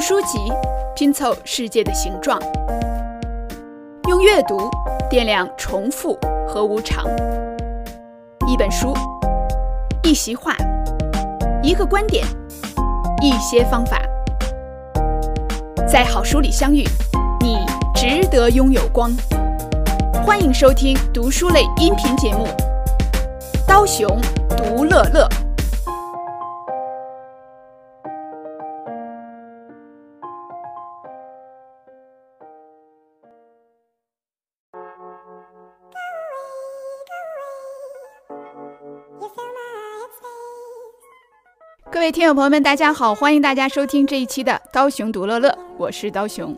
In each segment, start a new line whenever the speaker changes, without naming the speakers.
书籍拼凑世界的形状，用阅读掂量重复和无常。一本书，一席话，一个观点，一些方法，在好书里相遇，你值得拥有光。欢迎收听读书类音频节目《刀熊读乐乐》。各位听友朋友们，大家好，欢迎大家收听这一期的《刀熊读乐乐》，我是刀熊。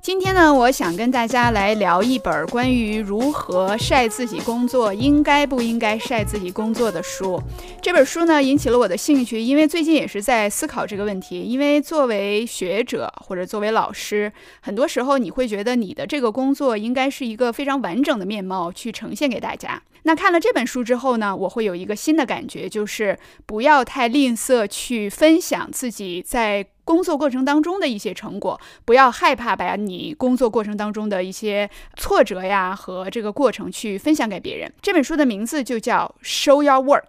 今天呢，我想跟大家来聊一本关于如何晒自己工作、应该不应该晒自己工作的书。这本书呢，引起了我的兴趣，因为最近也是在思考这个问题。因为作为学者或者作为老师，很多时候你会觉得你的这个工作应该是一个非常完整的面貌去呈现给大家。那看了这本书之后呢，我会有一个新的感觉，就是不要太吝啬去分享自己在工作过程当中的一些成果，不要害怕把你工作过程当中的一些挫折呀和这个过程去分享给别人。这本书的名字就叫《Show Your Work》，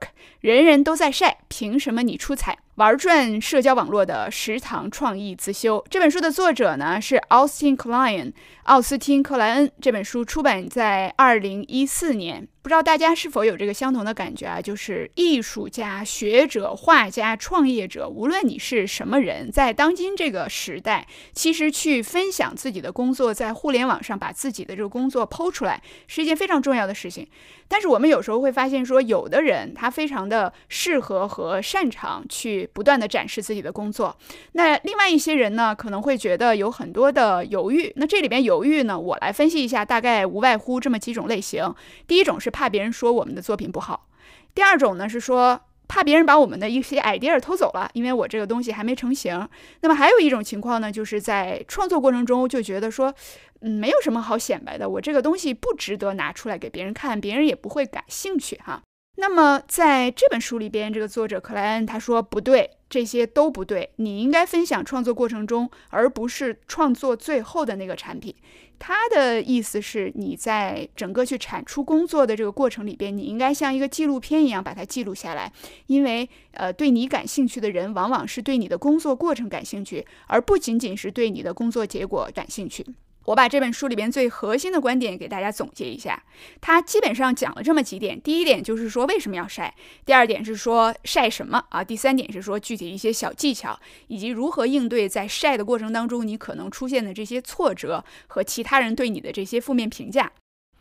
人人都在晒，凭什么你出彩？玩转社交网络的食堂创意自修这本书的作者呢是 Austin Klein，奥斯汀克莱恩。这本书出版在二零一四年，不知道大家是否有这个相同的感觉啊？就是艺术家、学者、画家、创业者，无论你是什么人，在当今这个时代，其实去分享自己的工作，在互联网上把自己的这个工作抛出来，是一件非常重要的事情。但是我们有时候会发现，说有的人他非常的适合和擅长去不断的展示自己的工作，那另外一些人呢，可能会觉得有很多的犹豫。那这里边犹豫呢，我来分析一下，大概无外乎这么几种类型。第一种是怕别人说我们的作品不好，第二种呢是说。怕别人把我们的一些 idea 偷走了，因为我这个东西还没成型。那么还有一种情况呢，就是在创作过程中就觉得说，嗯，没有什么好显摆的，我这个东西不值得拿出来给别人看，别人也不会感兴趣哈。那么，在这本书里边，这个作者克莱恩他说不对，这些都不对。你应该分享创作过程中，而不是创作最后的那个产品。他的意思是你在整个去产出工作的这个过程里边，你应该像一个纪录片一样把它记录下来，因为呃，对你感兴趣的人，往往是对你的工作过程感兴趣，而不仅仅是对你的工作结果感兴趣。我把这本书里边最核心的观点给大家总结一下，它基本上讲了这么几点：第一点就是说为什么要晒；第二点是说晒什么啊；第三点是说具体一些小技巧，以及如何应对在晒的过程当中你可能出现的这些挫折和其他人对你的这些负面评价。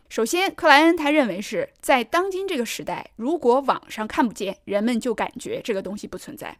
首先，克莱恩他认为是在当今这个时代，如果网上看不见，人们就感觉这个东西不存在。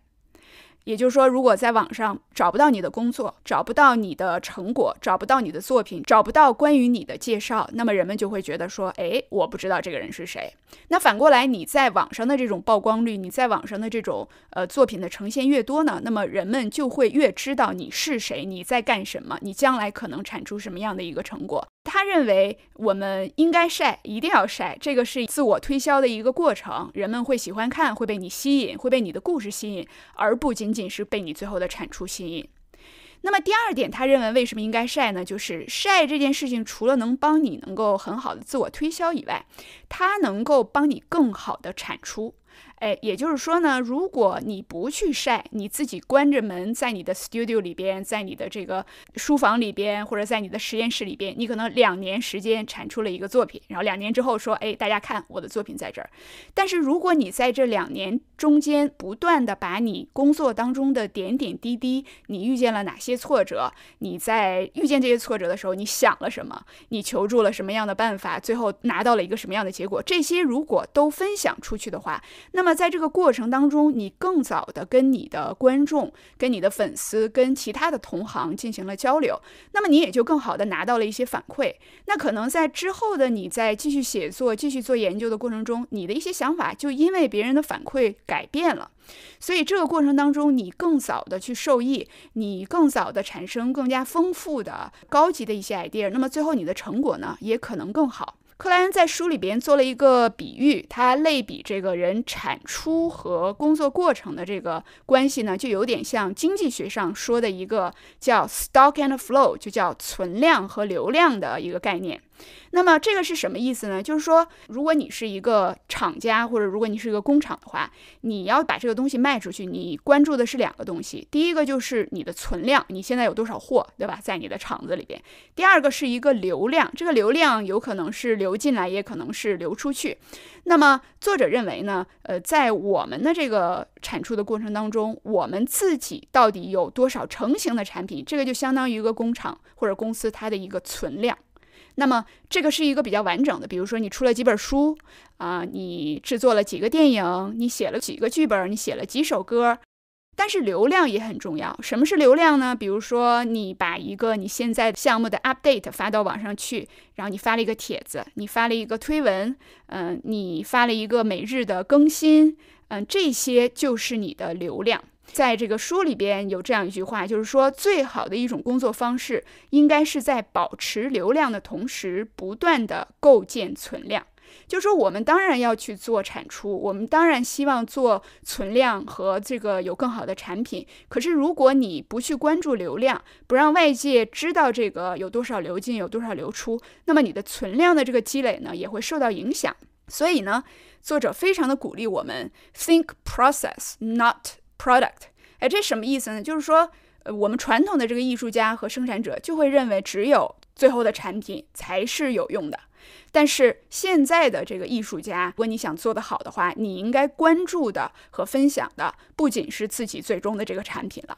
也就是说，如果在网上找不到你的工作，找不到你的成果，找不到你的作品，找不到关于你的介绍，那么人们就会觉得说：“哎，我不知道这个人是谁。”那反过来，你在网上的这种曝光率，你在网上的这种呃作品的呈现越多呢，那么人们就会越知道你是谁，你在干什么，你将来可能产出什么样的一个成果。他认为我们应该晒，一定要晒，这个是自我推销的一个过程，人们会喜欢看，会被你吸引，会被你的故事吸引，而不仅。仅是被你最后的产出吸引。那么第二点，他认为为什么应该晒呢？就是晒这件事情，除了能帮你能够很好的自我推销以外，它能够帮你更好的产出。哎，也就是说呢，如果你不去晒，你自己关着门，在你的 studio 里边，在你的这个书房里边，或者在你的实验室里边，你可能两年时间产出了一个作品，然后两年之后说，哎，大家看我的作品在这儿。但是如果你在这两年中间不断的把你工作当中的点点滴滴，你遇见了哪些挫折，你在遇见这些挫折的时候你想了什么，你求助了什么样的办法，最后拿到了一个什么样的结果，这些如果都分享出去的话，那么。在这个过程当中，你更早的跟你的观众、跟你的粉丝、跟其他的同行进行了交流，那么你也就更好的拿到了一些反馈。那可能在之后的你在继续写作、继续做研究的过程中，你的一些想法就因为别人的反馈改变了，所以这个过程当中你更早的去受益，你更早的产生更加丰富的、高级的一些 idea，那么最后你的成果呢也可能更好。克莱恩在书里边做了一个比喻，他类比这个人产出和工作过程的这个关系呢，就有点像经济学上说的一个叫 “stock and flow”，就叫存量和流量的一个概念。那么这个是什么意思呢？就是说，如果你是一个厂家，或者如果你是一个工厂的话，你要把这个东西卖出去，你关注的是两个东西。第一个就是你的存量，你现在有多少货，对吧？在你的厂子里边。第二个是一个流量，这个流量有可能是流进来，也可能是流出去。那么作者认为呢？呃，在我们的这个产出的过程当中，我们自己到底有多少成型的产品？这个就相当于一个工厂或者公司它的一个存量。那么这个是一个比较完整的，比如说你出了几本书，啊，你制作了几个电影，你写了几个剧本，你写了几首歌，但是流量也很重要。什么是流量呢？比如说你把一个你现在项目的 update 发到网上去，然后你发了一个帖子，你发了一个推文，嗯，你发了一个每日的更新，嗯，这些就是你的流量。在这个书里边有这样一句话，就是说最好的一种工作方式，应该是在保持流量的同时，不断的构建存量。就说，我们当然要去做产出，我们当然希望做存量和这个有更好的产品。可是，如果你不去关注流量，不让外界知道这个有多少流进，有多少流出，那么你的存量的这个积累呢，也会受到影响。所以呢，作者非常的鼓励我们：think process not。Product，哎，这什么意思呢？就是说，呃，我们传统的这个艺术家和生产者就会认为，只有最后的产品才是有用的。但是现在的这个艺术家，如果你想做得好的话，你应该关注的和分享的，不仅是自己最终的这个产品了。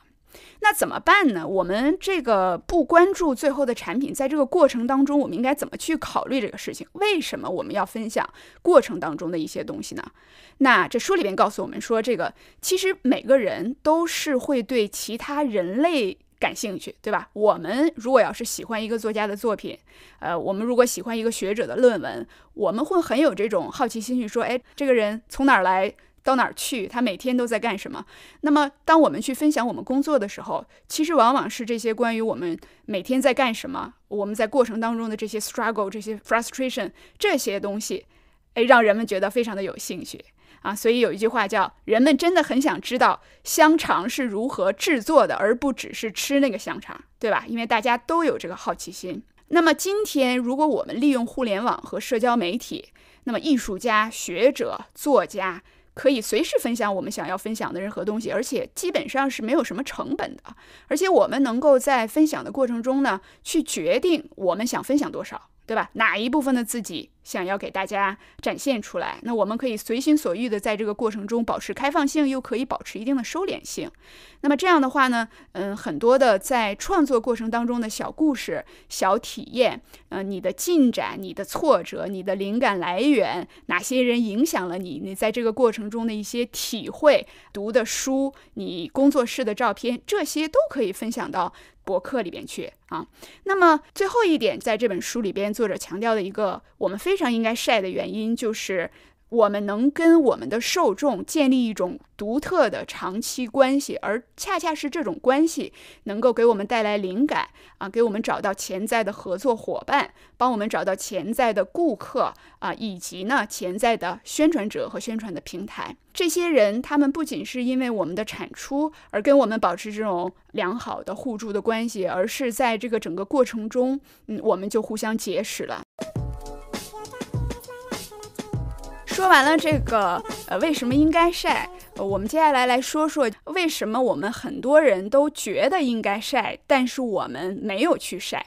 那怎么办呢？我们这个不关注最后的产品，在这个过程当中，我们应该怎么去考虑这个事情？为什么我们要分享过程当中的一些东西呢？那这书里边告诉我们说，这个其实每个人都是会对其他人类感兴趣，对吧？我们如果要是喜欢一个作家的作品，呃，我们如果喜欢一个学者的论文，我们会很有这种好奇心去说，哎，这个人从哪儿来？到哪儿去？他每天都在干什么？那么，当我们去分享我们工作的时候，其实往往是这些关于我们每天在干什么，我们在过程当中的这些 struggle、这些 frustration、这些东西，哎，让人们觉得非常的有兴趣啊。所以有一句话叫“人们真的很想知道香肠是如何制作的，而不只是吃那个香肠”，对吧？因为大家都有这个好奇心。那么，今天如果我们利用互联网和社交媒体，那么艺术家、学者、作家。可以随时分享我们想要分享的任何东西，而且基本上是没有什么成本的。而且我们能够在分享的过程中呢，去决定我们想分享多少，对吧？哪一部分的自己？想要给大家展现出来，那我们可以随心所欲的在这个过程中保持开放性，又可以保持一定的收敛性。那么这样的话呢，嗯，很多的在创作过程当中的小故事、小体验，嗯，你的进展、你的挫折、你的灵感来源，哪些人影响了你，你在这个过程中的一些体会、读的书、你工作室的照片，这些都可以分享到博客里边去啊。那么最后一点，在这本书里边，作者强调的一个，我们非非常应该晒的原因就是，我们能跟我们的受众建立一种独特的长期关系，而恰恰是这种关系能够给我们带来灵感啊，给我们找到潜在的合作伙伴，帮我们找到潜在的顾客啊，以及呢潜在的宣传者和宣传的平台。这些人他们不仅是因为我们的产出而跟我们保持这种良好的互助的关系，而是在这个整个过程中，嗯，我们就互相结识了。说完了这个，呃，为什么应该晒？我们接下来来说说为什么我们很多人都觉得应该晒，但是我们没有去晒。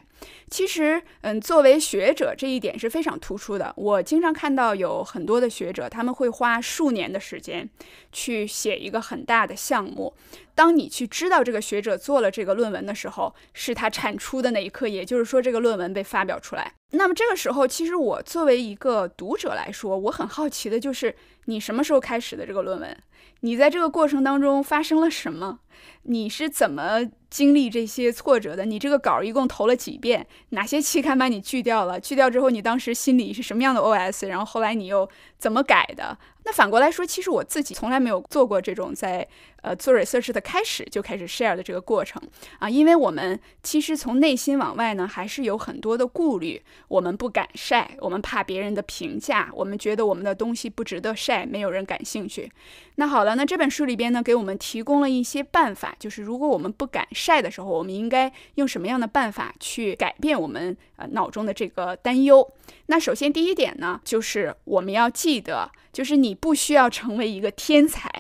其实，嗯，作为学者，这一点是非常突出的。我经常看到有很多的学者，他们会花数年的时间去写一个很大的项目。当你去知道这个学者做了这个论文的时候，是他产出的那一刻，也就是说这个论文被发表出来。那么这个时候，其实我作为一个读者来说，我很好奇的就是你什么时候开始的这个论文？你在这个过程当中发生了什么？你是怎么经历这些挫折的？你这个稿一共投了几遍？哪些期刊把你拒掉了？拒掉之后，你当时心里是什么样的 OS？然后后来你又怎么改的？那反过来说，其实我自己从来没有做过这种在呃做 research 的开始就开始 share 的这个过程啊，因为我们其实从内心往外呢，还是有很多的顾虑，我们不敢晒，我们怕别人的评价，我们觉得我们的东西不值得晒，没有人感兴趣。那好了，那这本书里边呢，给我们提供了一些办法，就是如果我们不敢晒的时候，我们应该用什么样的办法去改变我们呃脑中的这个担忧。那首先第一点呢，就是我们要记得，就是你不需要成为一个天才。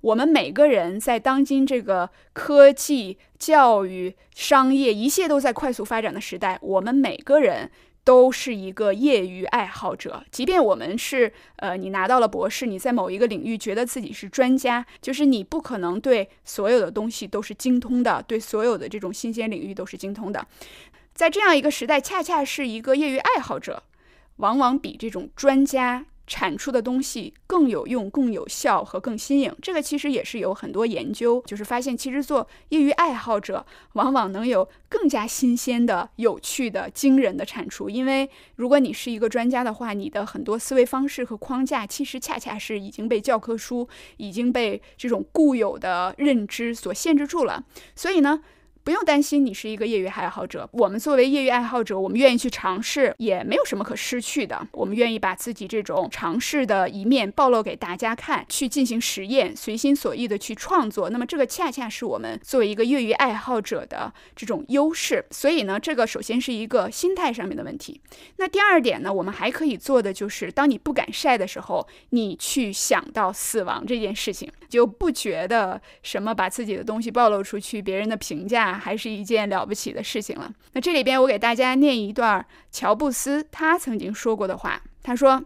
我们每个人在当今这个科技、教育、商业一切都在快速发展的时代，我们每个人都是一个业余爱好者。即便我们是呃，你拿到了博士，你在某一个领域觉得自己是专家，就是你不可能对所有的东西都是精通的，对所有的这种新鲜领域都是精通的。在这样一个时代，恰恰是一个业余爱好者。往往比这种专家产出的东西更有用、更有效和更新颖。这个其实也是有很多研究，就是发现其实做业余爱好者往往能有更加新鲜的、有趣的、惊人的产出。因为如果你是一个专家的话，你的很多思维方式和框架其实恰恰是已经被教科书、已经被这种固有的认知所限制住了。所以呢。不用担心，你是一个业余爱好者。我们作为业余爱好者，我们愿意去尝试，也没有什么可失去的。我们愿意把自己这种尝试的一面暴露给大家看，去进行实验，随心所欲的去创作。那么这个恰恰是我们作为一个业余爱好者的这种优势。所以呢，这个首先是一个心态上面的问题。那第二点呢，我们还可以做的就是，当你不敢晒的时候，你去想到死亡这件事情，就不觉得什么，把自己的东西暴露出去，别人的评价。还是一件了不起的事情了。那这里边我给大家念一段乔布斯他曾经说过的话。他说。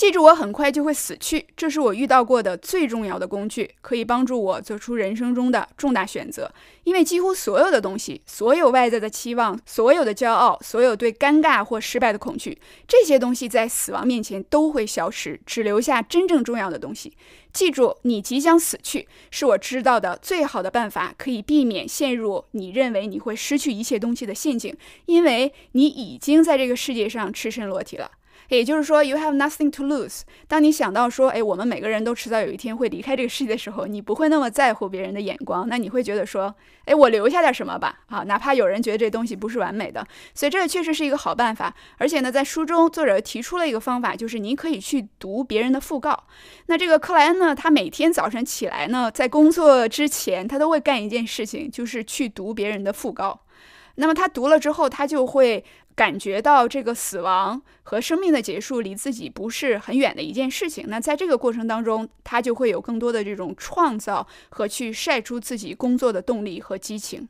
记住，我很快就会死去。这是我遇到过的最重要的工具，可以帮助我做出人生中的重大选择。因为几乎所有的东西，所有外在的期望，所有的骄傲，所有对尴尬或失败的恐惧，这些东西在死亡面前都会消失，只留下真正重要的东西。记住，你即将死去，是我知道的最好的办法，可以避免陷入你认为你会失去一切东西的陷阱。因为你已经在这个世界上赤身裸体了。也就是说，you have nothing to lose。当你想到说，哎，我们每个人都迟早有一天会离开这个世界的时候，你不会那么在乎别人的眼光。那你会觉得说，哎，我留下点什么吧。啊，哪怕有人觉得这东西不是完美的，所以这个确实是一个好办法。而且呢，在书中作者提出了一个方法，就是您可以去读别人的讣告。那这个克莱恩呢，他每天早晨起来呢，在工作之前，他都会干一件事情，就是去读别人的讣告。那么他读了之后，他就会。感觉到这个死亡和生命的结束离自己不是很远的一件事情，那在这个过程当中，他就会有更多的这种创造和去晒出自己工作的动力和激情。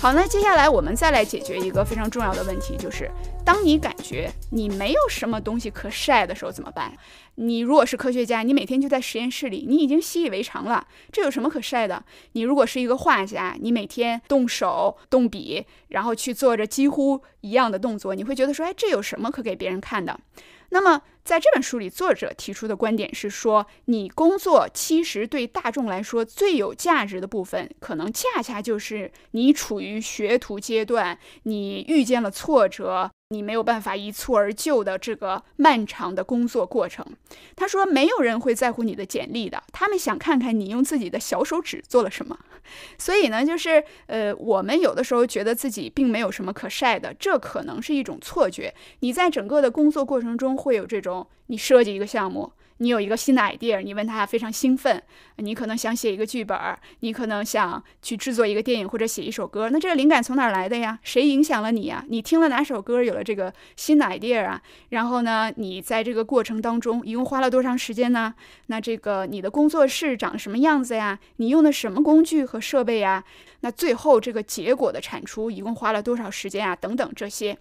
好，那接下来我们再来解决一个非常重要的问题，就是当你感觉你没有什么东西可晒的时候怎么办？你如果是科学家，你每天就在实验室里，你已经习以为常了，这有什么可晒的？你如果是一个画家，你每天动手动笔，然后去做着几乎一样的动作，你会觉得说，哎，这有什么可给别人看的？那么在这本书里，作者提出的观点是说，你工作其实对大众来说最有价值的部分，可能恰恰就是你处于学徒阶段，你遇见了挫折。你没有办法一蹴而就的这个漫长的工作过程。他说，没有人会在乎你的简历的，他们想看看你用自己的小手指做了什么。所以呢，就是呃，我们有的时候觉得自己并没有什么可晒的，这可能是一种错觉。你在整个的工作过程中会有这种，你设计一个项目。你有一个新的 idea，你问他非常兴奋。你可能想写一个剧本，你可能想去制作一个电影或者写一首歌。那这个灵感从哪儿来的呀？谁影响了你呀？你听了哪首歌有了这个新的 idea 啊？然后呢，你在这个过程当中一共花了多长时间呢？那这个你的工作室长什么样子呀？你用的什么工具和设备呀？那最后这个结果的产出一共花了多少时间啊？等等，这些，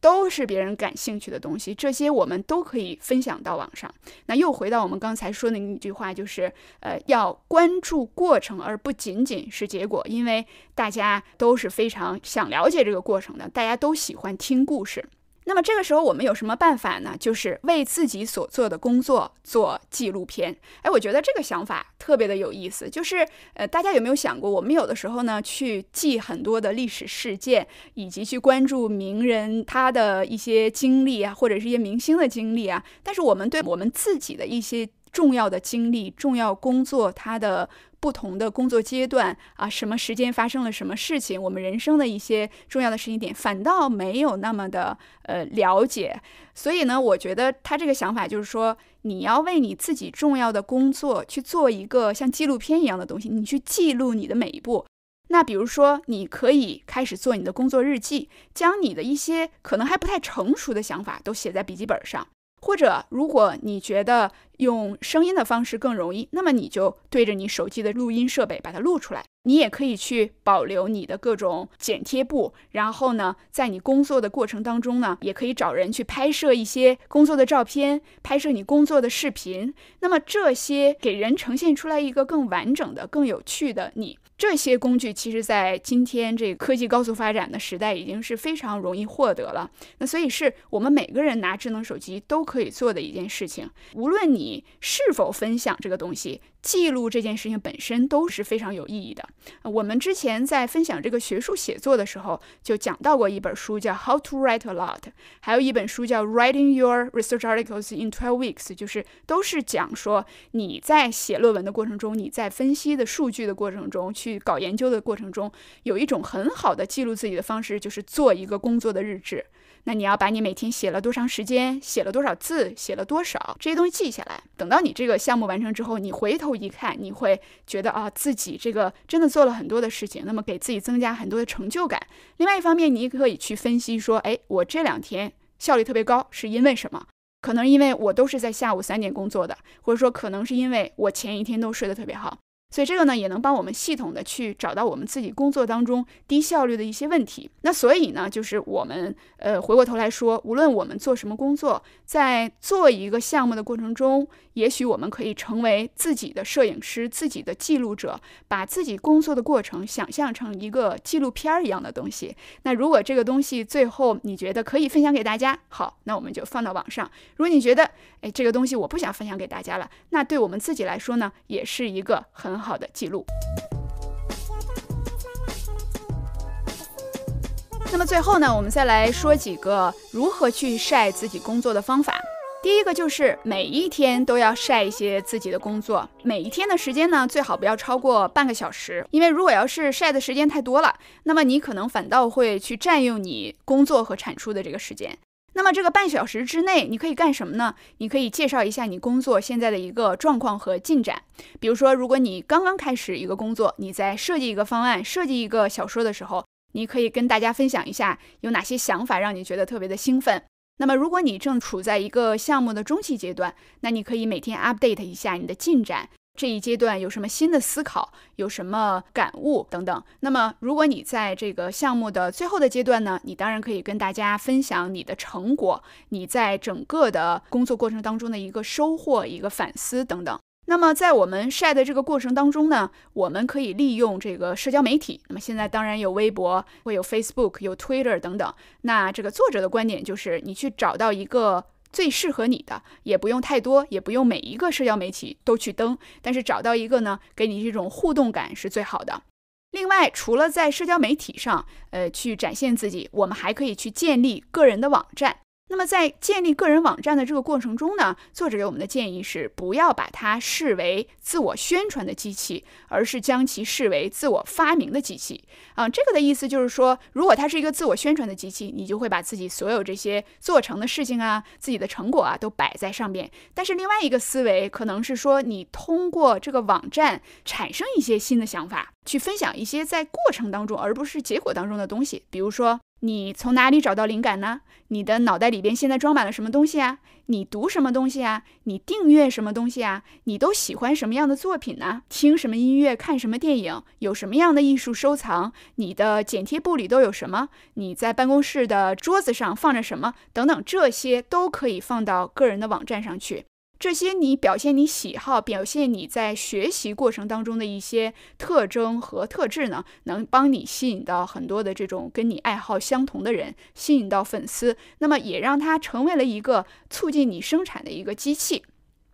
都是别人感兴趣的东西，这些我们都可以分享到网上。那又回到我们刚才说的那一句话，就是，呃，要关注过程，而不仅仅是结果，因为大家都是非常想了解这个过程的，大家都喜欢听故事。那么这个时候我们有什么办法呢？就是为自己所做的工作做纪录片。哎，我觉得这个想法特别的有意思。就是呃，大家有没有想过，我们有的时候呢去记很多的历史事件，以及去关注名人他的一些经历啊，或者是一些明星的经历啊。但是我们对我们自己的一些重要的经历、重要工作，他的。不同的工作阶段啊，什么时间发生了什么事情，我们人生的一些重要的时间点，反倒没有那么的呃了解。所以呢，我觉得他这个想法就是说，你要为你自己重要的工作去做一个像纪录片一样的东西，你去记录你的每一步。那比如说，你可以开始做你的工作日记，将你的一些可能还不太成熟的想法都写在笔记本上。或者，如果你觉得用声音的方式更容易，那么你就对着你手机的录音设备把它录出来。你也可以去保留你的各种剪贴簿，然后呢，在你工作的过程当中呢，也可以找人去拍摄一些工作的照片，拍摄你工作的视频。那么这些给人呈现出来一个更完整的、更有趣的你。这些工具其实，在今天这科技高速发展的时代，已经是非常容易获得了。那所以是我们每个人拿智能手机都可以做的一件事情。无论你是否分享这个东西，记录这件事情本身都是非常有意义的。我们之前在分享这个学术写作的时候，就讲到过一本书叫《How to Write a Lot》，还有一本书叫《Writing Your Research Articles in 12 Weeks》，就是都是讲说你在写论文的过程中，你在分析的数据的过程中去。去搞研究的过程中，有一种很好的记录自己的方式，就是做一个工作的日志。那你要把你每天写了多长时间，写了多少字，写了多少这些东西记下来。等到你这个项目完成之后，你回头一看，你会觉得啊，自己这个真的做了很多的事情，那么给自己增加很多的成就感。另外一方面，你可以去分析说，哎，我这两天效率特别高，是因为什么？可能因为我都是在下午三点工作的，或者说可能是因为我前一天都睡得特别好。所以这个呢，也能帮我们系统的去找到我们自己工作当中低效率的一些问题。那所以呢，就是我们呃回过头来说，无论我们做什么工作，在做一个项目的过程中，也许我们可以成为自己的摄影师、自己的记录者，把自己工作的过程想象成一个纪录片一样的东西。那如果这个东西最后你觉得可以分享给大家，好，那我们就放到网上。如果你觉得哎这个东西我不想分享给大家了，那对我们自己来说呢，也是一个很。好的记录。那么最后呢，我们再来说几个如何去晒自己工作的方法。第一个就是每一天都要晒一些自己的工作，每一天的时间呢，最好不要超过半个小时。因为如果要是晒的时间太多了，那么你可能反倒会去占用你工作和产出的这个时间。那么这个半小时之内，你可以干什么呢？你可以介绍一下你工作现在的一个状况和进展。比如说，如果你刚刚开始一个工作，你在设计一个方案、设计一个小说的时候，你可以跟大家分享一下有哪些想法让你觉得特别的兴奋。那么，如果你正处在一个项目的中期阶段，那你可以每天 update 一下你的进展。这一阶段有什么新的思考，有什么感悟等等。那么，如果你在这个项目的最后的阶段呢，你当然可以跟大家分享你的成果，你在整个的工作过程当中的一个收获、一个反思等等。那么，在我们晒的这个过程当中呢，我们可以利用这个社交媒体。那么现在当然有微博，会有 Facebook、有 Twitter 等等。那这个作者的观点就是，你去找到一个。最适合你的，也不用太多，也不用每一个社交媒体都去登，但是找到一个呢，给你这种互动感是最好的。另外，除了在社交媒体上，呃，去展现自己，我们还可以去建立个人的网站。那么在建立个人网站的这个过程中呢，作者给我们的建议是，不要把它视为自我宣传的机器，而是将其视为自我发明的机器。啊，这个的意思就是说，如果它是一个自我宣传的机器，你就会把自己所有这些做成的事情啊、自己的成果啊都摆在上面。但是另外一个思维可能是说，你通过这个网站产生一些新的想法，去分享一些在过程当中而不是结果当中的东西，比如说。你从哪里找到灵感呢？你的脑袋里边现在装满了什么东西啊？你读什么东西啊？你订阅什么东西啊？你都喜欢什么样的作品呢？听什么音乐？看什么电影？有什么样的艺术收藏？你的剪贴簿里都有什么？你在办公室的桌子上放着什么？等等，这些都可以放到个人的网站上去。这些你表现你喜好，表现你在学习过程当中的一些特征和特质呢，能帮你吸引到很多的这种跟你爱好相同的人，吸引到粉丝，那么也让它成为了一个促进你生产的一个机器。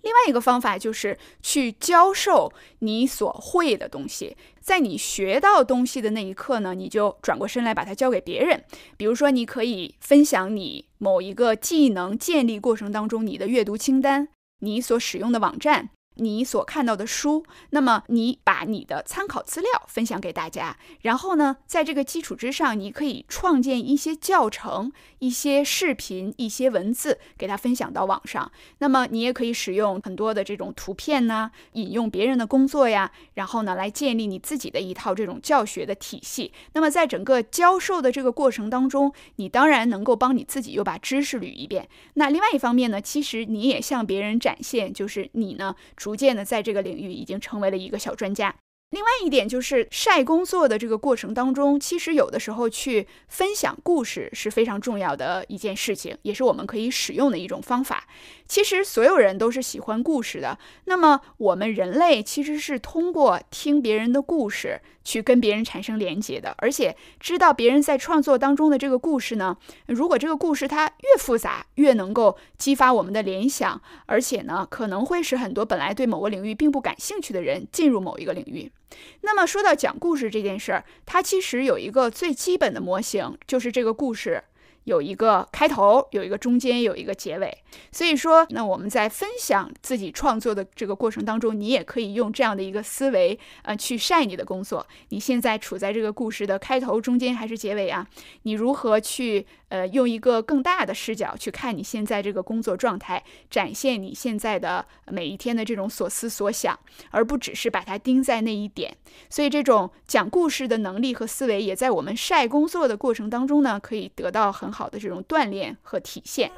另外一个方法就是去教授你所会的东西，在你学到东西的那一刻呢，你就转过身来把它教给别人。比如说，你可以分享你某一个技能建立过程当中你的阅读清单。你所使用的网站。你所看到的书，那么你把你的参考资料分享给大家，然后呢，在这个基础之上，你可以创建一些教程、一些视频、一些文字，给它分享到网上。那么你也可以使用很多的这种图片呢，引用别人的工作呀，然后呢，来建立你自己的一套这种教学的体系。那么在整个教授的这个过程当中，你当然能够帮你自己又把知识捋一遍。那另外一方面呢，其实你也向别人展现，就是你呢。逐渐的，在这个领域已经成为了一个小专家。另外一点就是晒工作的这个过程当中，其实有的时候去分享故事是非常重要的一件事情，也是我们可以使用的一种方法。其实所有人都是喜欢故事的。那么我们人类其实是通过听别人的故事。去跟别人产生连接的，而且知道别人在创作当中的这个故事呢。如果这个故事它越复杂，越能够激发我们的联想，而且呢，可能会使很多本来对某个领域并不感兴趣的人进入某一个领域。那么说到讲故事这件事儿，它其实有一个最基本的模型，就是这个故事。有一个开头，有一个中间，有一个结尾。所以说，那我们在分享自己创作的这个过程当中，你也可以用这样的一个思维，呃，去晒你的工作。你现在处在这个故事的开头、中间还是结尾啊？你如何去？呃，用一个更大的视角去看你现在这个工作状态，展现你现在的每一天的这种所思所想，而不只是把它盯在那一点。所以，这种讲故事的能力和思维，也在我们晒工作的过程当中呢，可以得到很好的这种锻炼和体现。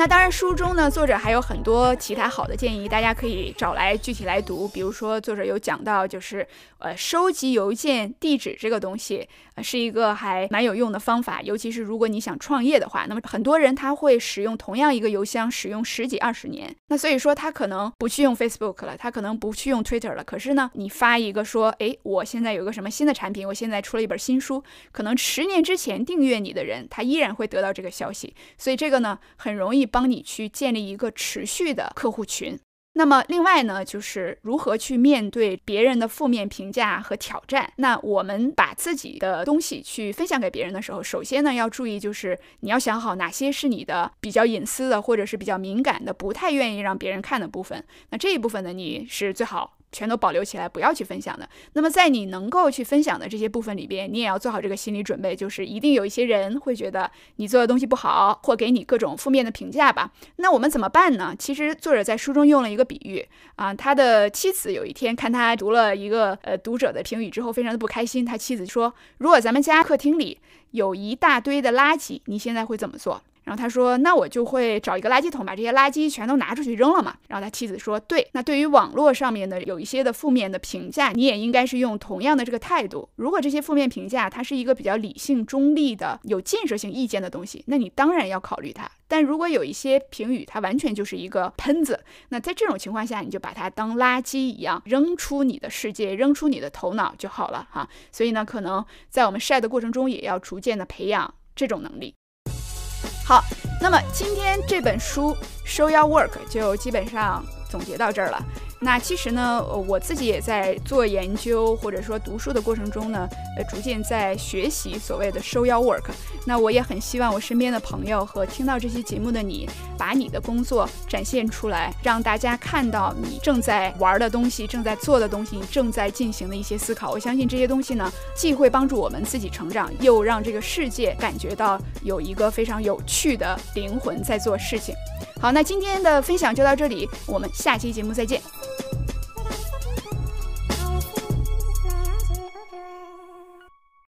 那当然，书中呢，作者还有很多其他好的建议，大家可以找来具体来读。比如说，作者有讲到，就是呃，收集邮件地址这个东西，是一个还蛮有用的方法。尤其是如果你想创业的话，那么很多人他会使用同样一个邮箱，使用十几二十年。那所以说，他可能不去用 Facebook 了，他可能不去用 Twitter 了。可是呢，你发一个说，哎，我现在有个什么新的产品，我现在出了一本新书，可能十年之前订阅你的人，他依然会得到这个消息。所以这个呢，很容易。帮你去建立一个持续的客户群。那么，另外呢，就是如何去面对别人的负面评价和挑战。那我们把自己的东西去分享给别人的时候，首先呢，要注意就是你要想好哪些是你的比较隐私的，或者是比较敏感的，不太愿意让别人看的部分。那这一部分呢，你是最好。全都保留起来，不要去分享的。那么，在你能够去分享的这些部分里边，你也要做好这个心理准备，就是一定有一些人会觉得你做的东西不好，或给你各种负面的评价吧。那我们怎么办呢？其实作者在书中用了一个比喻啊，他的妻子有一天看他读了一个呃读者的评语之后，非常的不开心。他妻子说：“如果咱们家客厅里有一大堆的垃圾，你现在会怎么做？”然后他说，那我就会找一个垃圾桶把这些垃圾全都拿出去扔了嘛。然后他妻子说，对。那对于网络上面的有一些的负面的评价，你也应该是用同样的这个态度。如果这些负面评价它是一个比较理性、中立的、有建设性意见的东西，那你当然要考虑它。但如果有一些评语，它完全就是一个喷子，那在这种情况下，你就把它当垃圾一样扔出你的世界，扔出你的头脑就好了哈。所以呢，可能在我们晒的过程中，也要逐渐的培养这种能力。好，那么今天这本书《Show Your Work》就基本上总结到这儿了。那其实呢，我自己也在做研究，或者说读书的过程中呢，呃，逐渐在学习所谓的收腰 w o r k 那我也很希望我身边的朋友和听到这期节目的你，把你的工作展现出来，让大家看到你正在玩的东西，正在做的东西，正在进行的一些思考。我相信这些东西呢，既会帮助我们自己成长，又让这个世界感觉到有一个非常有趣的灵魂在做事情。好，那今天的分享就到这里，我们下期节目再见。